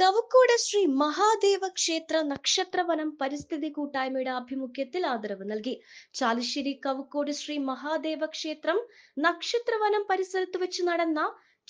കവക്കോട് ശ്രീ മഹാദേവ ക്ഷേത്ര നക്ഷത്രവനം പരിസ്ഥിതി കൂട്ടായ്മയുടെ ആഭിമുഖ്യത്തിൽ ആദരവ് നൽകി ചാലിശ്ശേരി കവക്കോട് ശ്രീ മഹാദേവ ക്ഷേത്രം നക്ഷത്രവനം പരിസരത്ത് വെച്ച് നടന്ന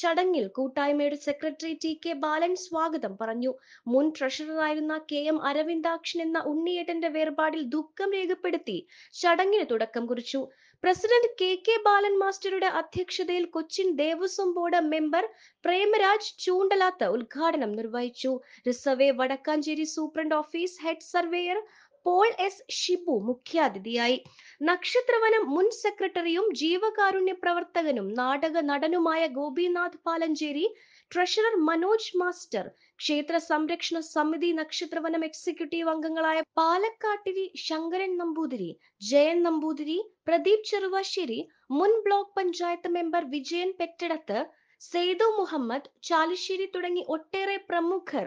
ചടങ്ങിൽ കൂട്ടായ്മയുടെ സെക്രട്ടറി ടി കെ ബാലൻ സ്വാഗതം പറഞ്ഞു മുൻ ട്രഷററായിരുന്ന കെ എം അരവിന്ദാക്ഷൻ എന്ന ഉണ്ണിയേട്ടന്റെ വേർപാടിൽ ദുഃഖം രേഖപ്പെടുത്തി ചടങ്ങിന് തുടക്കം കുറിച്ചു പ്രസിഡന്റ് കെ കെ ബാലൻ മാസ്റ്ററുടെ അധ്യക്ഷതയിൽ കൊച്ചിൻ ദേവസ്വം ബോർഡ് മെമ്പർ പ്രേമരാജ് ചൂണ്ടലാത്ത് ഉദ്ഘാടനം നിർവഹിച്ചു resurvey Vadakkanchery superintendent office head surveyor Paul S Shibu മുഖ്യാതിഥിയായി നക്ഷത്രവനം മുൻ സെക്രട്ടറിയും ജീവകാരുണ്യ പ്രവർത്തകനും നാടക നടനുമായ ഗോപിനാഥ് പാലഞ്ചേരി ട്രഷറർ മനോജ് മാസ്റ്റർ ക്ഷേത്ര സംരക്ഷണ സമിതി നക്ഷത്രവനം എക്സിക്യൂട്ടീവ് അംഗങ്ങളായ പാലക്കാട്ടിരി ശങ്കരൻ നമ്പൂതിരി ജയൻ നമ്പൂതിരി പ്രദീപ് ചെറുവാശ്ശേരി മുൻ ബ്ലോക്ക് പഞ്ചായത്ത് മെമ്പർ വിജയൻ പെറ്റടത്ത് സെയ്തു മുഹമ്മദ് ചാലിശ്ശേരി തുടങ്ങി ഒട്ടേറെ പ്രമുഖർ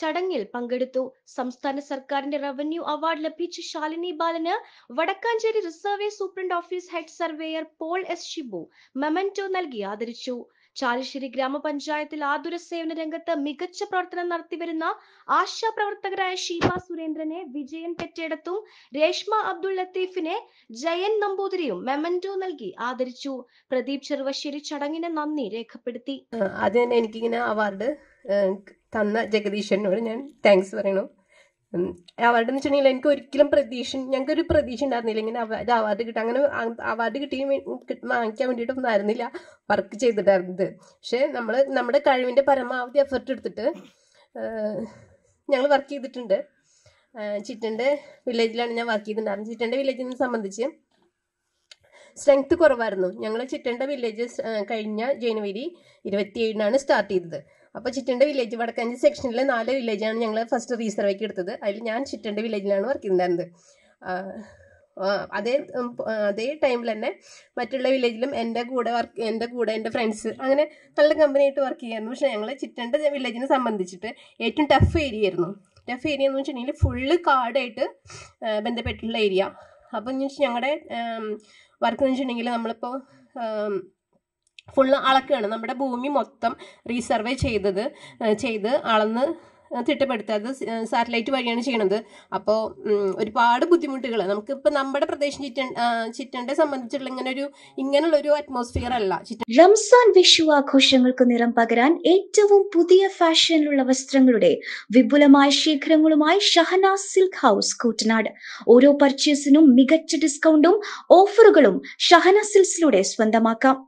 ചടങ്ങിൽ പങ്കെടുത്തു സംസ്ഥാന സർക്കാരിന്റെ റവന്യൂ അവാർഡ് ലഭിച്ച ശാലിനി ബാലന് Vadakkanchery resurvey superintendent office head surveyor Paul S Shibu memento നൽകി ആദരിച്ചു ചാലിശ്ശേരി ഗ്രാമപഞ്ചായത്തിൽ ആതുര സേവന രംഗത്ത് മികച്ച പ്രവർത്തനം നടത്തിവരുന്ന ആശാ പ്രവർത്തകരായ ഷീബ സുരേന്ദ്രനെ വിജയൻ പെറ്റേടത്തും രേഷ്മ അബ്ദുൾ ലത്തീഫിനെ ജയൻ നമ്പൂതിരിയും മെമന്റോ നൽകി ആദരിച്ചു പ്രദീപ് ചെറുവശ്ശേരി ചടങ്ങിന് നന്ദി രേഖപ്പെടുത്തി അതിന് എനിക്കിങ്ങനെ അവാർഡ് തന്ന ജഗദീശനോട് ഞാൻ താങ്ക്സ് പറയണു അവാർഡ് എന്ന് വെച്ചിട്ടുണ്ടെങ്കിൽ എനിക്ക് ഒരിക്കലും പ്രതീക്ഷ ഞങ്ങൾക്കൊരു പ്രതീക്ഷ ഉണ്ടായിരുന്നില്ല ഇങ്ങനെ അവാർഡ് അവാർഡ് കിട്ടി അങ്ങനെ അവാർഡ് കിട്ടി വാങ്ങിക്കാൻ വേണ്ടിയിട്ടൊന്നും ആയിരുന്നില്ല വർക്ക് ചെയ്തിട്ടായിരുന്നത് പക്ഷേ നമ്മൾ നമ്മുടെ കഴിവിൻ്റെ പരമാവധി എഫർട്ട് എടുത്തിട്ട് ഞങ്ങൾ വർക്ക് ചെയ്തിട്ടുണ്ട് ചിറ്റൻ്റെ വില്ലേജിലാണ് ഞാൻ വർക്ക് ചെയ്തിട്ടുണ്ടായിരുന്നത് ചിറ്റൻ്റെ വില്ലേജിനെ സംബന്ധിച്ച് സ്ട്രെങ്ത് കുറവായിരുന്നു ഞങ്ങൾ ചിറ്റൻ്റെ വില്ലേജ് കഴിഞ്ഞ ജനുവരി ഇരുപത്തിയേഴിനാണ് സ്റ്റാർട്ട് ചെയ്തത് അപ്പോൾ ചിറ്റൻ്റെ വില്ലേജ് വടക്കഞ്ചി സെക്ഷനിലെ നാല് വില്ലേജാണ് ഞങ്ങൾ ഫസ്റ്റ് റീസർവേക്ക് എടുത്തത് അതിൽ ഞാൻ ചിറ്റൻ്റെ വില്ലേജിലാണ് വർക്ക് ചെയ്തിരുന്നത് അതേ അതേ ടൈമിൽ തന്നെ മറ്റുള്ള വില്ലേജിലും എൻ്റെ കൂടെ വർക്ക് എൻ്റെ കൂടെ എൻ്റെ ഫ്രണ്ട്സ് അങ്ങനെ നല്ല കമ്പനിയായിട്ട് വർക്ക് ചെയ്യായിരുന്നു പക്ഷേ ഞങ്ങൾ ചിറ്റൻ്റെ വില്ലേജിനെ സംബന്ധിച്ചിട്ട് ഏറ്റവും ടഫ് ഏരിയ ആയിരുന്നു ടഫ് ഏരിയ എന്ന് വെച്ചിട്ടുണ്ടെങ്കിൽ ഫുള്ള് കാടായിട്ട് ബന്ധപ്പെട്ടിട്ടുള്ള ഏരിയ അപ്പം എന്ന് വെച്ചാൽ ഞങ്ങളുടെ വർക്ക് എന്ന് വെച്ചിട്ടുണ്ടെങ്കിൽ നമ്മളിപ്പോൾ ഫുള്ള് അളക്കുകയാണ് നമ്മുടെ ഭൂമി മൊത്തം റീസർവേ ചെയ്തത് ചെയ്ത് അളന്ന് തിട്ടപ്പെടുത്തുക അത് സാറ്റലൈറ്റ് വഴിയാണ് ചെയ്യണത് അപ്പോൾ ഒരുപാട് ബുദ്ധിമുട്ടുകൾ നമുക്കിപ്പോൾ നമ്മുടെ പ്രദേശം ചുറ്റ ചിറ്റണ്ടെ സംബന്ധിച്ചുള്ള ഇങ്ങനെ ഒരു ഇങ്ങനെയുള്ള ഒരു അറ്റ്മോസ്ഫിയർ അല്ല റംസാൻ വിഷു ആഘോഷങ്ങൾക്ക് നിറം പകരാൻ ഏറ്റവും പുതിയ ഫാഷനിലുള്ള വസ്ത്രങ്ങളുടെ വിപുലമായ ശേഖരങ്ങളുമായി ഷഹന സിൽക്ക് ഹൗസ് കൂട്ടനാട് ഓരോ പർച്ചേസിനും മികച്ച ഡിസ്കൗണ്ടും ഓഫറുകളും ഷഹന സിൽസിലൂടെ സ്വന്തമാക്കാം